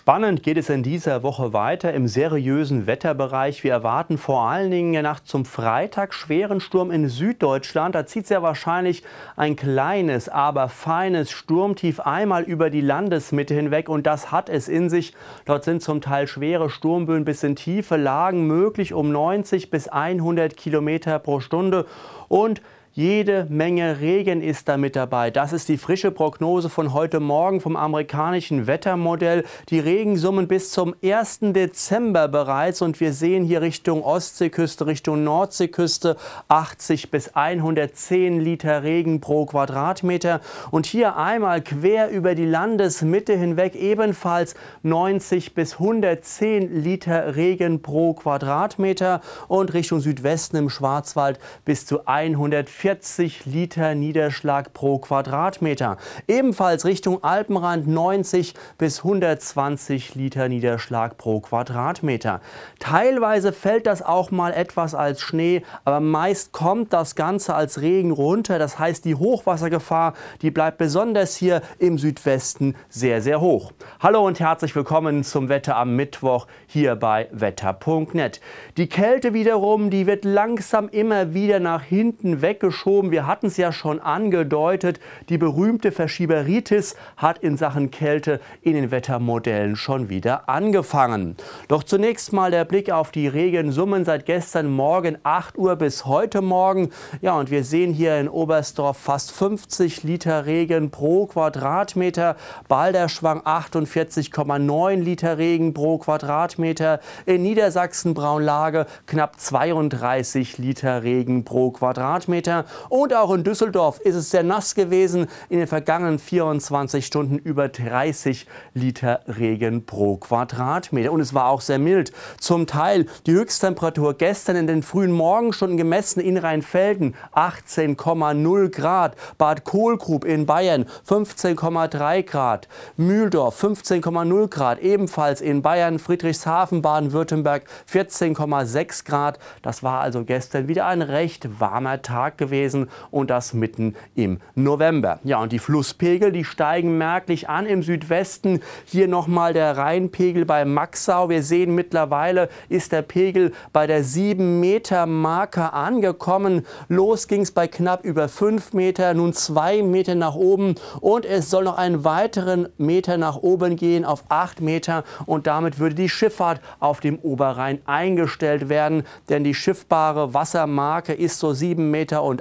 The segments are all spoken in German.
Spannend geht es in dieser Woche weiter im seriösen Wetterbereich. Wir erwarten vor allen Dingen in der Nacht zum Freitag schweren Sturm in Süddeutschland. Da zieht sehr wahrscheinlich ein kleines, aber feines Sturmtief einmal über die Landesmitte hinweg und das hat es in sich. Dort sind zum Teil schwere Sturmböen bis in tiefe Lagen möglich um 90 bis 100 Kilometer pro Stunde und jede Menge Regen ist da mit dabei. Das ist die frische Prognose von heute Morgen vom amerikanischen Wettermodell. Die Regensummen bis zum 1. Dezember bereits und wir sehen hier Richtung Ostseeküste, Richtung Nordseeküste 80 bis 110 Liter Regen pro Quadratmeter und hier einmal quer über die Landesmitte hinweg ebenfalls 90 bis 110 Liter Regen pro Quadratmeter und Richtung Südwesten im Schwarzwald bis zu 140 40 Liter Niederschlag pro Quadratmeter. Ebenfalls Richtung Alpenrand 90 bis 120 Liter Niederschlag pro Quadratmeter. Teilweise fällt das auch mal etwas als Schnee, aber meist kommt das Ganze als Regen runter. Das heißt, die Hochwassergefahr, die bleibt besonders hier im Südwesten sehr, sehr hoch. Hallo und herzlich willkommen zum Wetter am Mittwoch hier bei wetter.net. Die Kälte wiederum, die wird langsam immer wieder nach hinten weggeschoben geschoben. Wir hatten es ja schon angedeutet, die berühmte Verschieberitis hat in Sachen Kälte in den Wettermodellen schon wieder angefangen. Doch zunächst mal der Blick auf die Regensummen seit gestern Morgen 8 Uhr bis heute Morgen. Ja, und wir sehen hier in Oberstdorf fast 50 Liter Regen pro Quadratmeter, Balderschwang 48,9 Liter Regen pro Quadratmeter, in Niedersachsen Braunlage knapp 32 Liter Regen pro Quadratmeter. Und auch in Düsseldorf ist es sehr nass gewesen. In den vergangenen 24 Stunden über 30 Liter Regen pro Quadratmeter. Und es war auch sehr mild. Zum Teil die Höchsttemperatur gestern in den frühen Morgenstunden gemessen in Rheinfelden 18,0 Grad. Bad Kohlgrub in Bayern 15,3 Grad. Mühldorf 15,0 Grad. Ebenfalls in Bayern, Friedrichshafen, Baden-Württemberg 14,6 Grad. Das war also gestern wieder ein recht warmer Tag gewesen gewesen und das mitten im November. Ja, und die Flusspegel, die steigen merklich an im Südwesten. Hier nochmal der Rheinpegel bei Maxau. Wir sehen mittlerweile ist der Pegel bei der 7 Meter Marke angekommen. Los ging es bei knapp über 5 Meter, nun 2 Meter nach oben und es soll noch einen weiteren Meter nach oben gehen auf 8 Meter und damit würde die Schifffahrt auf dem Oberrhein eingestellt werden, denn die schiffbare Wassermarke ist so 7 Meter und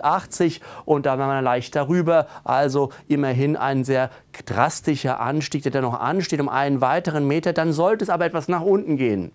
und da war man leicht darüber. Also immerhin ein sehr drastischer Anstieg, der dann noch ansteht, um einen weiteren Meter, dann sollte es aber etwas nach unten gehen.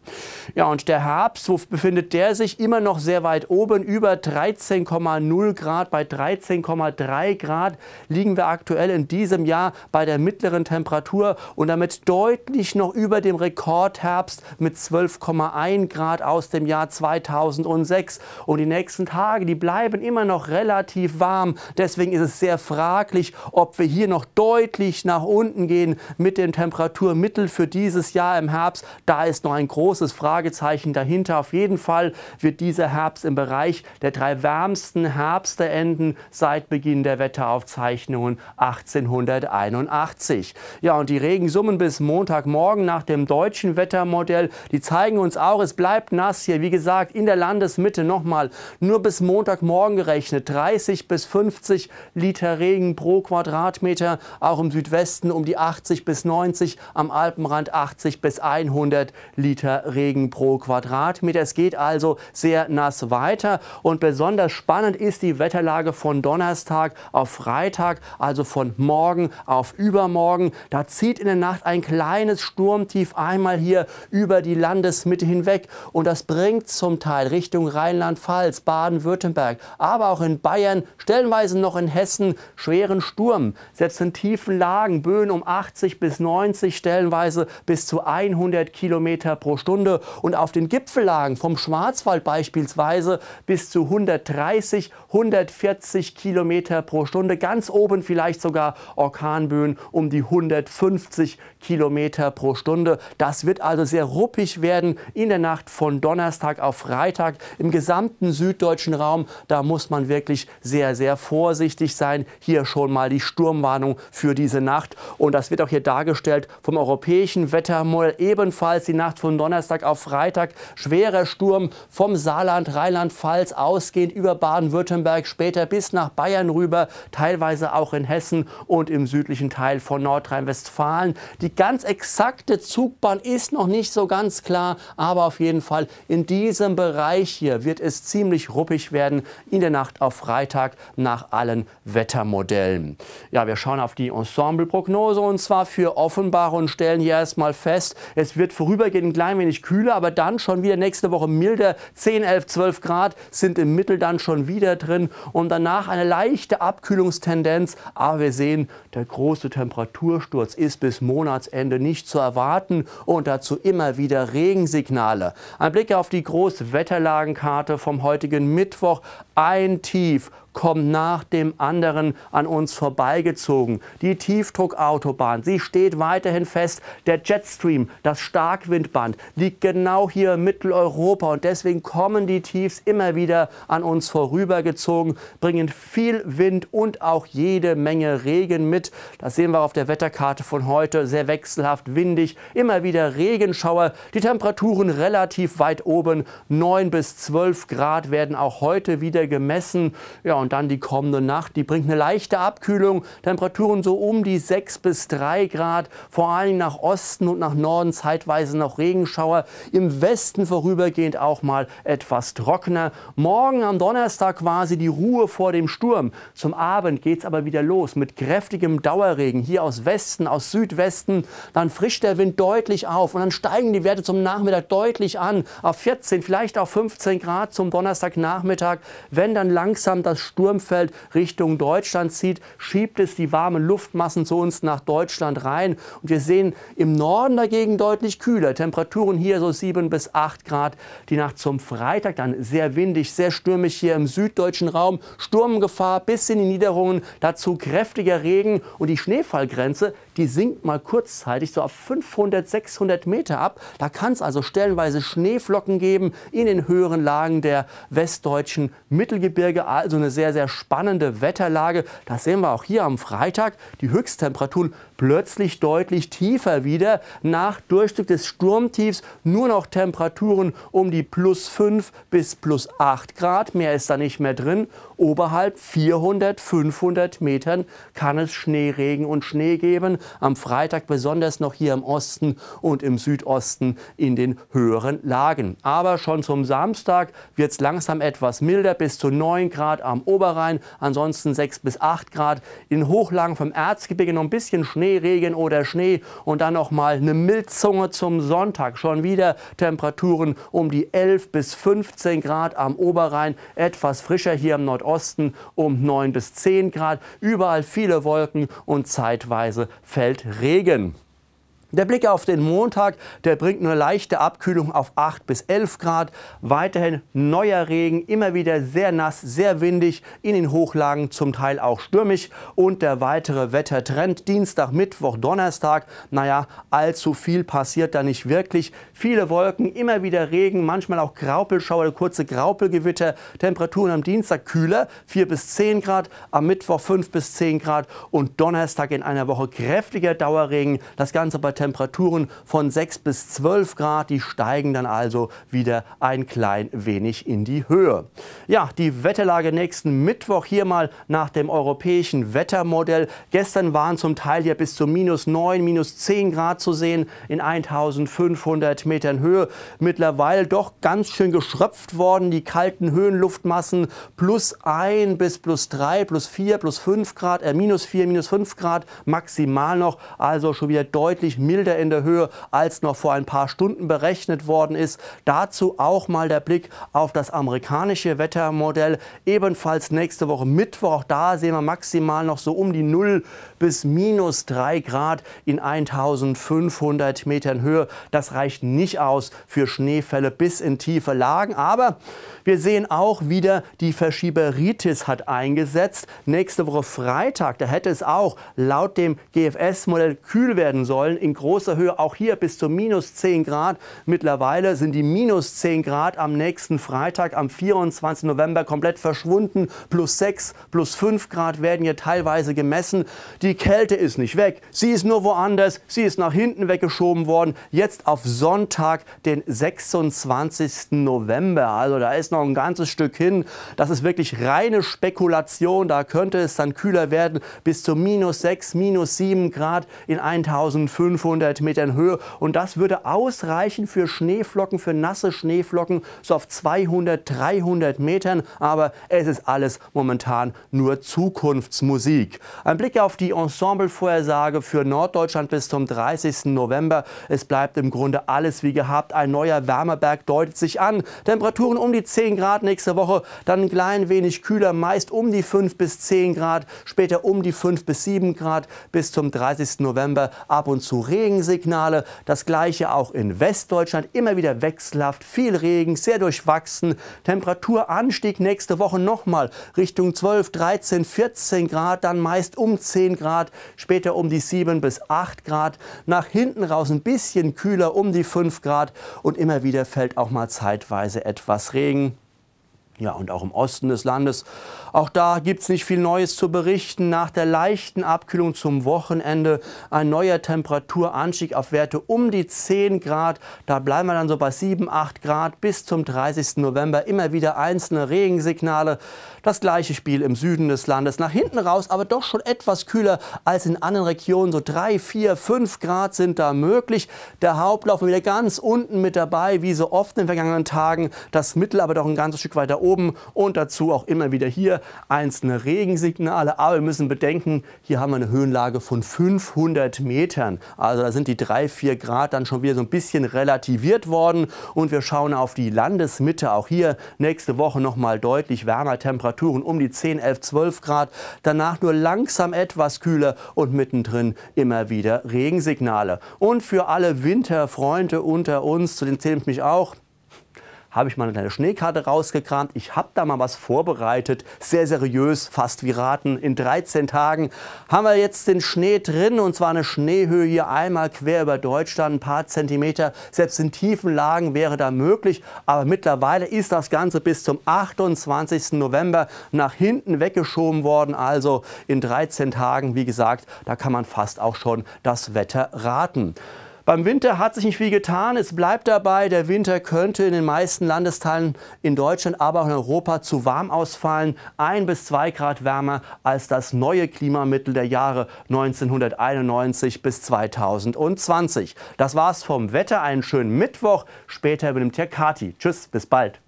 Ja, und der Herbst, wo befindet der sich? Immer noch sehr weit oben, über 13,0 Grad. Bei 13,3 Grad liegen wir aktuell in diesem Jahr bei der mittleren Temperatur und damit deutlich noch über dem Rekordherbst mit 12,1 Grad aus dem Jahr 2006. Und die nächsten Tage, die bleiben immer noch relativ warm. Deswegen ist es sehr fraglich, ob wir hier noch deutlich leicht nach unten gehen mit dem Temperaturmittel für dieses Jahr im Herbst. Da ist noch ein großes Fragezeichen dahinter. Auf jeden Fall wird dieser Herbst im Bereich der drei wärmsten Herbste enden seit Beginn der Wetteraufzeichnungen 1881. Ja, und die Regensummen bis Montagmorgen nach dem deutschen Wettermodell, die zeigen uns auch, es bleibt nass hier. Wie gesagt, in der Landesmitte nochmal nur bis Montagmorgen gerechnet 30 bis 50 Liter Regen pro Quadratmeter. Auch im Südwesten um die 80 bis 90, am Alpenrand 80 bis 100 Liter Regen pro Quadratmeter. Es geht also sehr nass weiter und besonders spannend ist die Wetterlage von Donnerstag auf Freitag, also von morgen auf übermorgen. Da zieht in der Nacht ein kleines Sturmtief einmal hier über die Landesmitte hinweg und das bringt zum Teil Richtung Rheinland-Pfalz, Baden-Württemberg, aber auch in Bayern, stellenweise noch in Hessen schweren Sturm, selbst in tiefen Lagen, Böen um 80 bis 90, stellenweise bis zu 100 Kilometer pro Stunde. Und auf den Gipfellagen vom Schwarzwald beispielsweise bis zu 130, 140 Kilometer pro Stunde. Ganz oben vielleicht sogar Orkanböen um die 150 Kilometer pro Stunde. Das wird also sehr ruppig werden in der Nacht von Donnerstag auf Freitag im gesamten süddeutschen Raum. Da muss man wirklich sehr, sehr vorsichtig sein. Hier schon mal die Sturmwarnung für diese diese Nacht. Und das wird auch hier dargestellt vom europäischen Wettermodell. Ebenfalls die Nacht von Donnerstag auf Freitag. Schwerer Sturm vom Saarland, Rheinland-Pfalz ausgehend über Baden-Württemberg, später bis nach Bayern rüber, teilweise auch in Hessen und im südlichen Teil von Nordrhein-Westfalen. Die ganz exakte Zugbahn ist noch nicht so ganz klar, aber auf jeden Fall in diesem Bereich hier wird es ziemlich ruppig werden in der Nacht auf Freitag nach allen Wettermodellen. Ja, wir schauen auf die Ensemble ensemble und zwar für Offenbach und stellen hier erstmal fest, es wird vorübergehend ein klein wenig kühler, aber dann schon wieder nächste Woche milder. 10, 11, 12 Grad sind im Mittel dann schon wieder drin und danach eine leichte Abkühlungstendenz. Aber wir sehen, der große Temperatursturz ist bis Monatsende nicht zu erwarten und dazu immer wieder Regensignale. Ein Blick auf die Großwetterlagenkarte vom heutigen Mittwoch. Ein Tief kommt nach dem anderen an uns vorbeigezogen. Die Tiefdruckautobahn, sie steht weiterhin fest. Der Jetstream, das Starkwindband, liegt genau hier in Mitteleuropa und deswegen kommen die Tiefs immer wieder an uns vorübergezogen, bringen viel Wind und auch jede Menge Regen mit. Das sehen wir auf der Wetterkarte von heute, sehr wechselhaft, windig, immer wieder Regenschauer, die Temperaturen relativ weit oben, 9 bis 12 Grad werden auch heute wieder gemessen. Ja, und dann die kommende Nacht, die bringt eine leichte Abkühlung. Temperaturen so um die 6 bis 3 Grad. Vor allem nach Osten und nach Norden zeitweise noch Regenschauer. Im Westen vorübergehend auch mal etwas trockener. Morgen am Donnerstag quasi die Ruhe vor dem Sturm. Zum Abend geht es aber wieder los mit kräftigem Dauerregen. Hier aus Westen, aus Südwesten. Dann frischt der Wind deutlich auf und dann steigen die Werte zum Nachmittag deutlich an. Auf 14, vielleicht auch 15 Grad zum Donnerstagnachmittag. Wenn dann langsam das Sturmfeld Richtung Deutschland zieht, schiebt es die warmen Luftmassen zu uns nach Deutschland rein. Und wir sehen im Norden dagegen deutlich kühler. Temperaturen hier so 7 bis 8 Grad. Die Nacht zum Freitag dann sehr windig, sehr stürmisch hier im süddeutschen Raum. Sturmgefahr bis in die Niederungen. Dazu kräftiger Regen und die Schneefallgrenze die sinkt mal kurzzeitig so auf 500, 600 Meter ab. Da kann es also stellenweise Schneeflocken geben in den höheren Lagen der westdeutschen Mittelgebirge. Also eine sehr, sehr spannende Wetterlage. Das sehen wir auch hier am Freitag. Die Höchsttemperaturen plötzlich deutlich tiefer wieder. Nach Durchstück des Sturmtiefs nur noch Temperaturen um die plus 5 bis plus 8 Grad. Mehr ist da nicht mehr drin. Oberhalb 400, 500 Metern kann es Schneeregen und Schnee geben am Freitag besonders noch hier im Osten und im Südosten in den höheren Lagen. Aber schon zum Samstag wird es langsam etwas milder, bis zu 9 Grad am Oberrhein, ansonsten 6 bis 8 Grad. In Hochlagen vom Erzgebirge noch ein bisschen Schneeregen oder Schnee und dann noch mal eine Mildzunge zum Sonntag. Schon wieder Temperaturen um die 11 bis 15 Grad am Oberrhein, etwas frischer hier im Nordosten um 9 bis 10 Grad. Überall viele Wolken und zeitweise fällt Regen. Der Blick auf den Montag, der bringt nur leichte Abkühlung auf 8 bis 11 Grad. Weiterhin neuer Regen, immer wieder sehr nass, sehr windig, in den Hochlagen zum Teil auch stürmisch. Und der weitere Wettertrend Dienstag, Mittwoch, Donnerstag. Naja, allzu viel passiert da nicht wirklich. Viele Wolken, immer wieder Regen, manchmal auch Graupelschauer, kurze Graupelgewitter. Temperaturen am Dienstag kühler, 4 bis 10 Grad. Am Mittwoch 5 bis 10 Grad. Und Donnerstag in einer Woche kräftiger Dauerregen. Das Ganze bei Temperaturen von 6 bis 12 Grad, die steigen dann also wieder ein klein wenig in die Höhe. Ja, die Wetterlage nächsten Mittwoch hier mal nach dem europäischen Wettermodell. Gestern waren zum Teil ja bis zu minus 9, minus 10 Grad zu sehen in 1500 Metern Höhe. Mittlerweile doch ganz schön geschröpft worden, die kalten Höhenluftmassen plus 1 bis plus 3, plus 4, plus 5 Grad, äh, minus 4, minus 5 Grad maximal noch. Also schon wieder deutlich milder in der Höhe als noch vor ein paar Stunden berechnet worden ist. Dazu auch mal der Blick auf das amerikanische Wettermodell. Ebenfalls nächste Woche Mittwoch, da sehen wir maximal noch so um die 0 bis minus 3 Grad in 1500 Metern Höhe. Das reicht nicht aus für Schneefälle bis in tiefe Lagen. Aber wir sehen auch wieder, die Verschieberitis hat eingesetzt. Nächste Woche Freitag, da hätte es auch laut dem GFS-Modell kühl werden sollen. In großer Höhe, auch hier bis zu minus 10 Grad. Mittlerweile sind die minus 10 Grad am nächsten Freitag, am 24. November, komplett verschwunden. Plus 6, plus 5 Grad werden hier teilweise gemessen. Die Kälte ist nicht weg, sie ist nur woanders, sie ist nach hinten weggeschoben worden. Jetzt auf Sonntag, den 26. November. Also da ist noch ein ganzes Stück hin. Das ist wirklich reine Spekulation. Da könnte es dann kühler werden, bis zu minus 6, minus 7 Grad in 1500. 500 Metern Höhe. Und das würde ausreichen für Schneeflocken, für nasse Schneeflocken, so auf 200, 300 Metern. Aber es ist alles momentan nur Zukunftsmusik. Ein Blick auf die Ensemblevorhersage für Norddeutschland bis zum 30. November. Es bleibt im Grunde alles wie gehabt. Ein neuer Wärmeberg deutet sich an. Temperaturen um die 10 Grad nächste Woche, dann ein klein wenig kühler, meist um die 5 bis 10 Grad, später um die 5 bis 7 Grad bis zum 30. November ab und zu Regensignale. Das gleiche auch in Westdeutschland. Immer wieder wechselhaft, viel Regen, sehr durchwachsen. Temperaturanstieg nächste Woche nochmal Richtung 12, 13, 14 Grad. Dann meist um 10 Grad, später um die 7 bis 8 Grad. Nach hinten raus ein bisschen kühler, um die 5 Grad. Und immer wieder fällt auch mal zeitweise etwas Regen. Ja, und auch im Osten des Landes. Auch da gibt es nicht viel Neues zu berichten. Nach der leichten Abkühlung zum Wochenende ein neuer Temperaturanstieg auf Werte um die 10 Grad. Da bleiben wir dann so bei 7, 8 Grad bis zum 30. November. Immer wieder einzelne Regensignale. Das gleiche Spiel im Süden des Landes. Nach hinten raus aber doch schon etwas kühler als in anderen Regionen. So 3, 4, 5 Grad sind da möglich. Der Hauptlauf wieder ganz unten mit dabei, wie so oft in den vergangenen Tagen. Das Mittel aber doch ein ganzes Stück weiter oben und dazu auch immer wieder hier einzelne Regensignale. Aber wir müssen bedenken, hier haben wir eine Höhenlage von 500 Metern. Also da sind die 3, 4 Grad dann schon wieder so ein bisschen relativiert worden. Und wir schauen auf die Landesmitte. Auch hier nächste Woche nochmal deutlich wärmer. Temperaturen um die 10, 11, 12 Grad. Danach nur langsam etwas kühler und mittendrin immer wieder Regensignale. Und für alle Winterfreunde unter uns, zu denen zähle ich mich auch, habe ich mal eine Schneekarte rausgekramt. Ich habe da mal was vorbereitet, sehr seriös, fast wie raten. In 13 Tagen haben wir jetzt den Schnee drin und zwar eine Schneehöhe hier einmal quer über Deutschland, ein paar Zentimeter. Selbst in tiefen Lagen wäre da möglich, aber mittlerweile ist das Ganze bis zum 28. November nach hinten weggeschoben worden. Also in 13 Tagen, wie gesagt, da kann man fast auch schon das Wetter raten. Beim Winter hat sich nicht viel getan. Es bleibt dabei, der Winter könnte in den meisten Landesteilen in Deutschland, aber auch in Europa zu warm ausfallen. Ein bis zwei Grad wärmer als das neue Klimamittel der Jahre 1991 bis 2020. Das war's vom Wetter. Einen schönen Mittwoch. Später übernimmt Herr Kati. Tschüss, bis bald.